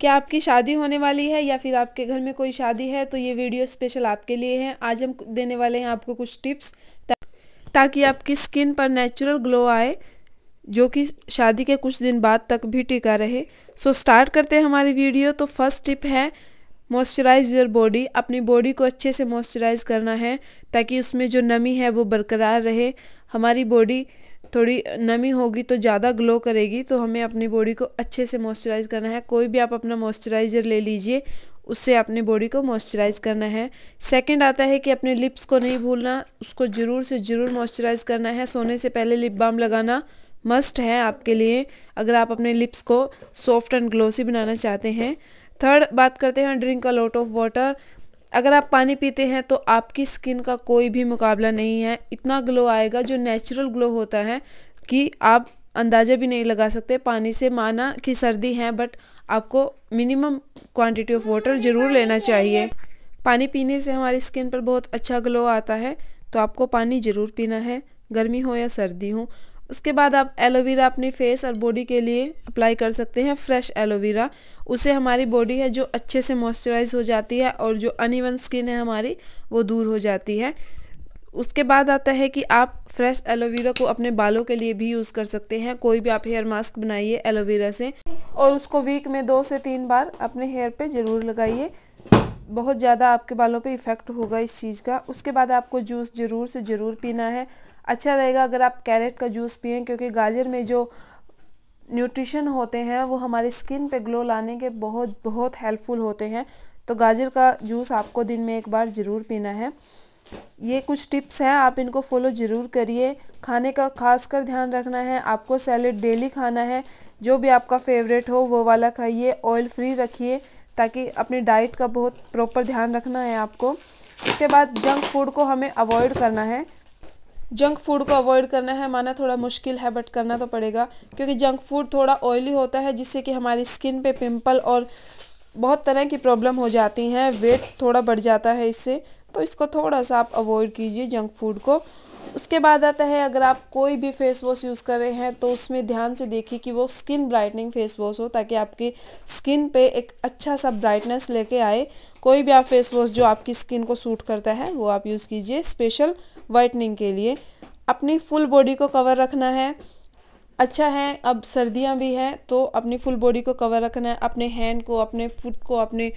क्या आपकी शादी होने वाली है या फिर आपके घर में कोई शादी है तो ये वीडियो स्पेशल आपके लिए है आज हम देने वाले हैं आपको कुछ टिप्स ताकि आपकी स्किन पर नेचुरल ग्लो आए जो कि शादी के कुछ दिन बाद तक भी टिका रहे सो स्टार्ट करते हैं हमारी वीडियो तो फर्स्ट टिप है मॉइस्चराइज़ योर बॉडी अपनी बॉडी को अच्छे से मॉइस्चराइज़ करना है ताकि उसमें जो नमी है वो बरकरार रहे हमारी बॉडी थोड़ी नमी होगी तो ज़्यादा ग्लो करेगी तो हमें अपनी बॉडी को अच्छे से मॉइस्चराइज करना है कोई भी आप अपना मॉइस्चराइज़र ले लीजिए उससे अपनी बॉडी को मॉइस्चराइज करना है सेकंड आता है कि अपने लिप्स को नहीं भूलना उसको ज़रूर से ज़रूर मॉइस्चराइज करना है सोने से पहले लिप बाम लगाना मस्ट है आपके लिए अगर आप अपने लिप्स को सॉफ्ट एंड ग्लोसी बनाना चाहते हैं थर्ड बात करते हैं drink a lot of water अगर आप पानी पीते हैं तो आपकी स्किन का कोई भी मुकाबला नहीं है इतना ग्लो आएगा जो नेचुरल ग्लो होता है कि आप अंदाज़ा भी नहीं लगा सकते पानी से माना कि सर्दी है बट आपको मिनिमम क्वांटिटी ऑफ वाटर ज़रूर लेना चाहिए पानी पीने से हमारी स्किन पर बहुत अच्छा ग्लो आता है तो आपको पानी ज़रूर पीना है गर्मी हो या सर्दी हो उसके बाद आप एलोवेरा अपने फेस और बॉडी के लिए अप्लाई कर सकते हैं फ्रेश एलोवेरा उससे हमारी बॉडी है जो अच्छे से मॉइस्चराइज हो जाती है और जो अनइवन स्किन है हमारी वो दूर हो जाती है उसके बाद आता है कि आप फ्रेश एलोवेरा को अपने बालों के लिए भी यूज़ कर सकते हैं कोई भी आप हेयर मास्क बनाइए एलोवेरा से और उसको वीक में दो से तीन बार अपने हेयर पे ज़रूर लगाइए बहुत ज़्यादा आपके बालों पे इफ़ेक्ट होगा इस चीज़ का उसके बाद आपको जूस ज़रूर से ज़रूर पीना है अच्छा रहेगा अगर आप कैरेट का जूस पिएँ क्योंकि गाजर में जो न्यूट्रिशन होते हैं वो हमारी स्किन पे ग्लो लाने के बहुत बहुत हेल्पफुल होते हैं तो गाजर का जूस आपको दिन में एक बार ज़रूर पीना है ये कुछ टिप्स हैं आप इनको फॉलो ज़रूर करिए खाने का खास कर ध्यान रखना है आपको सैलड डेली खाना है जो भी आपका फेवरेट हो वो वाला खाइए ऑयल फ्री रखिए ताकि अपनी डाइट का बहुत प्रॉपर ध्यान रखना है आपको उसके बाद जंक फूड को हमें अवॉइड करना है जंक फूड को अवॉइड करना है माना थोड़ा मुश्किल है बट करना तो पड़ेगा क्योंकि जंक फूड थोड़ा ऑयली होता है जिससे कि हमारी स्किन पे पिंपल और बहुत तरह की प्रॉब्लम हो जाती हैं वेट थोड़ा बढ़ जाता है इससे तो इसको थोड़ा सा आप अवॉइड कीजिए जंक फूड को उसके बाद आता है अगर आप कोई भी फेस वॉश यूज़ कर रहे हैं तो उसमें ध्यान से देखिए कि वो स्किन ब्राइटनिंग फेस वॉश हो ताकि आपकी स्किन पे एक अच्छा सा ब्राइटनेस लेके आए कोई भी आप फेस वॉश जो आपकी स्किन को सूट करता है वो आप यूज़ कीजिए स्पेशल वाइटनिंग के लिए अपनी फुल बॉडी को कवर रखना है अच्छा है अब सर्दियाँ भी हैं तो अपनी फुल बॉडी को कवर रखना है अपने हैंड को अपने फुट को अपने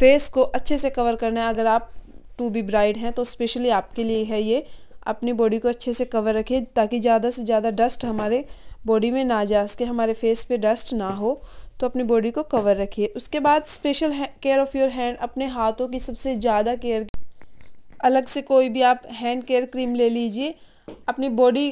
फेस को अच्छे से कवर करना है अगर आप टू बी ब्राइड हैं तो स्पेशली आपके लिए है ये अपनी बॉडी को अच्छे से कवर रखें ताकि ज़्यादा से ज़्यादा डस्ट हमारे बॉडी में ना जा सके हमारे फेस पे डस्ट ना हो तो अपनी बॉडी को कवर रखिए उसके बाद special care of your hand अपने हाथों की सबसे ज़्यादा केयर अलग से कोई भी आप हैंड केयर क्रीम ले लीजिए अपनी बॉडी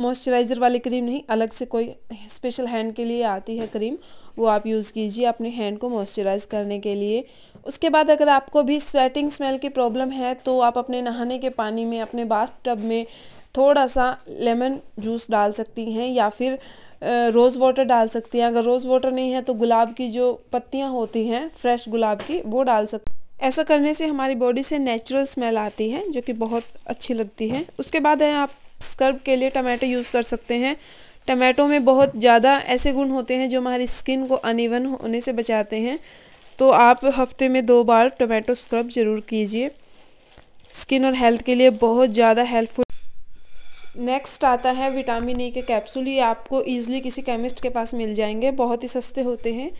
मॉइस्चराइज़र वाली क्रीम नहीं अलग से कोई स्पेशल हैंड के लिए आती है क्रीम वो आप यूज़ कीजिए अपने हैंड को मॉइस्चराइज करने के लिए उसके बाद अगर आपको भी स्वेटिंग स्मेल की प्रॉब्लम है तो आप अपने नहाने के पानी में अपने बाथ टब में थोड़ा सा लेमन जूस डाल सकती हैं या फिर रोज़ वाटर डाल सकती हैं अगर रोज़ वाटर नहीं है तो गुलाब की जो पत्तियाँ होती हैं फ्रेश गुलाब की वो डाल सकती ऐसा करने से हमारी बॉडी से नेचुरल स्मेल आती है जो कि बहुत अच्छी लगती है उसके बाद है आप स्कर्ब के लिए टमाटो यूज़ कर सकते हैं टमाटो में बहुत ज़्यादा ऐसे गुण होते हैं जो हमारी स्किन को अनइवन होने से बचाते हैं तो आप हफ्ते में दो बार टमाटो स्क्रब ज़रूर कीजिए स्किन और हेल्थ के लिए बहुत ज़्यादा हेल्पफुल नेक्स्ट आता है विटामिन ई e के कैप्सूल ये आपको ईजिली किसी केमिस्ट के पास मिल जाएंगे बहुत ही सस्ते होते हैं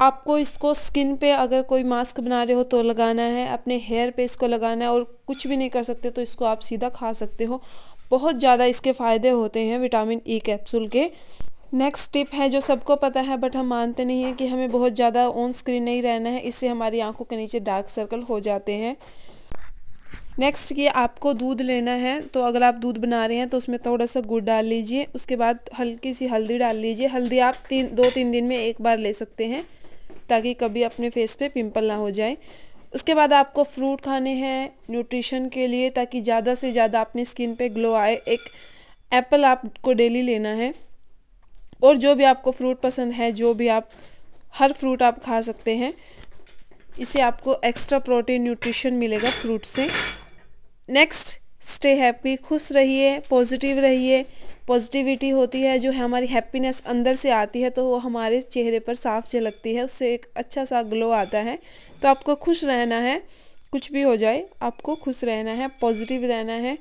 आपको इसको स्किन पे अगर कोई मास्क बना रहे हो तो लगाना है अपने हेयर पे इसको लगाना है और कुछ भी नहीं कर सकते तो इसको आप सीधा खा सकते हो बहुत ज़्यादा इसके फ़ायदे होते हैं विटामिन ई e कैप्सूल के नेक्स्ट टिप है जो सबको पता है बट हम मानते नहीं हैं कि हमें बहुत ज़्यादा ऑन स्क्रीन नहीं रहना है इससे हमारी आंखों के नीचे डार्क सर्कल हो जाते हैं नेक्स्ट ये आपको दूध लेना है तो अगर आप दूध बना रहे हैं तो उसमें थोड़ा सा गुड़ डाल लीजिए उसके बाद हल्की सी हल्दी डाल लीजिए हल्दी आप तीन दो तीन दिन में एक बार ले सकते हैं ताकि कभी अपने फेस पे पिंपल ना हो जाए उसके बाद आपको फ्रूट खाने हैं न्यूट्रिशन के लिए ताकि ज़्यादा से ज़्यादा अपनी स्किन पे ग्लो आए एक एप्पल आपको डेली लेना है और जो भी आपको फ्रूट पसंद है जो भी आप हर फ्रूट आप खा सकते हैं इसे आपको एक्स्ट्रा प्रोटीन न्यूट्रिशन मिलेगा फ्रूट से नेक्स्ट स्टे हैप्पी खुश रहिए पॉजिटिव रहिए पॉजिटिविटी होती है जो है हमारी हैप्पीनेस अंदर से आती है तो वो हमारे चेहरे पर साफ झलकती है उससे एक अच्छा सा ग्लो आता है तो आपको खुश रहना है कुछ भी हो जाए आपको खुश रहना है पॉजिटिव रहना है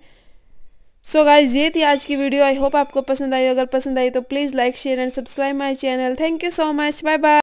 सो so गाइज ये थी आज की वीडियो आई होप आपको पसंद आई अगर पसंद आई तो please like share and subscribe my channel thank you so much bye bye